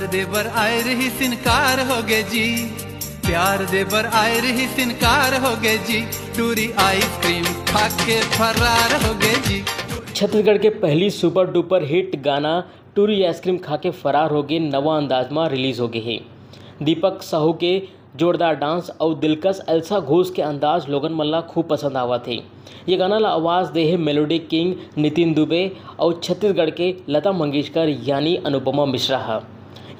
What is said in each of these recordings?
प्यार दे बर आए रही सिनकार हो गए जी प्यार दे बर आए रही सिनकार हो गए जी टूरी आइसक्रीम खा के फरार हो गए जी छत्तीसगढ़ के पहली सुपर डुपर हिट गाना टूरी आइसक्रीम खा के फरार हो गए नवा अंदाज में रिलीज हो गए है दीपक साहू के जोरदार डांस और दिलकश एल्सा घोष के अंदाज लोगन मल्ला खूब पसंद आवा थे ये गाना ला आवाज़ दे है मेलोडी किंग नितिन दुबे और छत्तीसगढ़ के लता मंगेशकर यानी अनुपमा मिश्रा है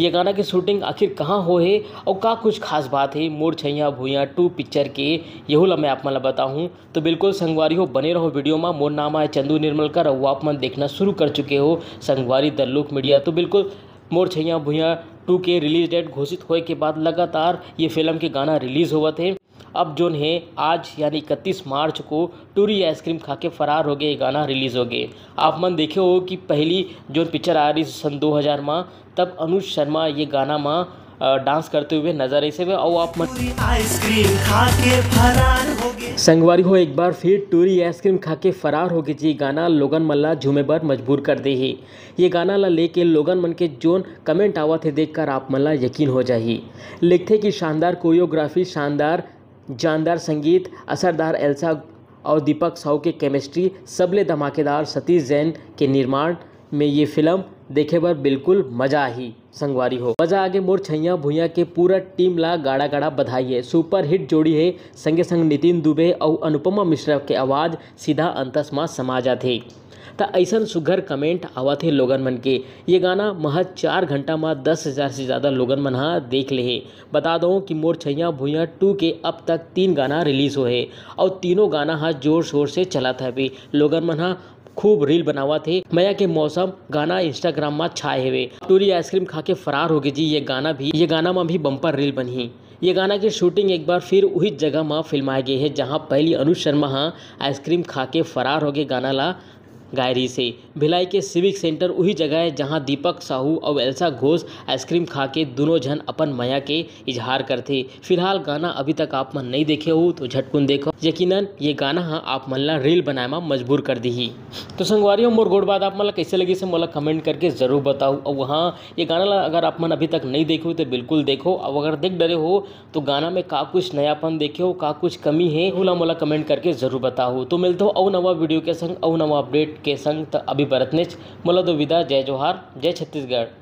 ये गाना की शूटिंग आखिर कहाँ हो है और का कुछ खास बात है मोर छैया भूया टू पिक्चर के यू ला मैं आप मतलब बताऊँ तो बिल्कुल संगवारी हो बने रहो वीडियो में मोर नाम है चंदू निर्मल का और आप मन देखना शुरू कर चुके हो संगवारी द लुक मीडिया तो बिल्कुल मोर छैया भूया टू के रिलीज डेट घोषित होए के बाद लगातार ये फिल्म के गाना रिलीज़ हुआ थे अब जो है आज यानी इकतीस मार्च को टूरी आइसक्रीम खा के फरार हो गए ये गाना रिलीज़ हो गए आप मन देखे हो कि पहली जो पिक्चर आ रही सन दो हज़ार माँ तब अनुज शर्मा ये गाना माँ डांस करते हुए नजर ऐसे में और आप मन आइसक्रीम खा के फरार हो गए संगवारी हो एक बार फिर टूरी आइसक्रीम खा के फरार हो गए जी गाना लोगन मल्ला झूमे पर मजबूर कर दे ही ये गाना ला लेके लोगन मन के जोन कमेंट आवा थे देखकर आप मल्ला यकीन हो जाही लिखते कि शानदार कोरियोग्राफी शानदार जानदार संगीत असरदार एल्सा और दीपक साहू के केमिस्ट्री सबले धमाकेदार सतीश जैन के निर्माण में ये फिल्म देखे बार बिल्कुल मजा ही संगवारी हो मजा आगे मोर छैया भूया के पूरा टीम ला गाड़ा गाड़ा बधाई है सुपर हिट जोड़ी है संगे संग नितिन दुबे और अनुपमा मिश्रा के आवाज़ सीधा अंतस मा समा जाते तो ऐसा सुघर कमेंट आवा थे लोगन मन के ये गाना महज चार घंटा में दस हज़ार से ज़्यादा लोगन मन हाँ देख ले बता दो कि मोर छैया भूया टू के अब तक तीन गाना रिलीज़ हुए और तीनों गाना हाँ जोर शोर से चला था भी लोगन मन हाँ खूब रील बनावा थे मया के मौसम गाना इंस्टाग्राम में छाए हुए टूरी आइसक्रीम खा के फरार गई जी ये गाना भी ये गाना में भी बम्पर रील बनी ये गाना की शूटिंग एक बार फिर वही जगह में फिल्माई गई है जहाँ पहली अनुज शर्मा हाँ आइसक्रीम खा के फरार हो गए गाना ला गायरी से भिलाई के सिविक सेंटर वही जगह है जहां दीपक साहू और एल्सा घोष आइसक्रीम खा के दोनों जन अपन माया के इजहार करते फिलहाल गाना अभी तक आप मन नहीं देखे हो तो झटकुन देखो यकीनन ये गाना हाँ आप मन ला रील बनाए में मजबूर कर दी ही तो संगवारी मोर गोड़ बात आप मतलब कैसे लगी से मोला कमेंट करके ज़रूर बताओ और वहाँ ये गाना ला अगर आप मन अभी तक नहीं देखो तो बिल्कुल देखो और अगर देख डरे हो तो गाना में का कुछ नयापन देखे हो का कुछ कमी है ओला तो मोला कमेंट करके ज़रूर बताओ तो मिलते हो और नवा वीडियो के संग अव नवा अपडेट के संग अभी बरतनेच मला दुविधा जय जोहार जय छत्तीसगढ़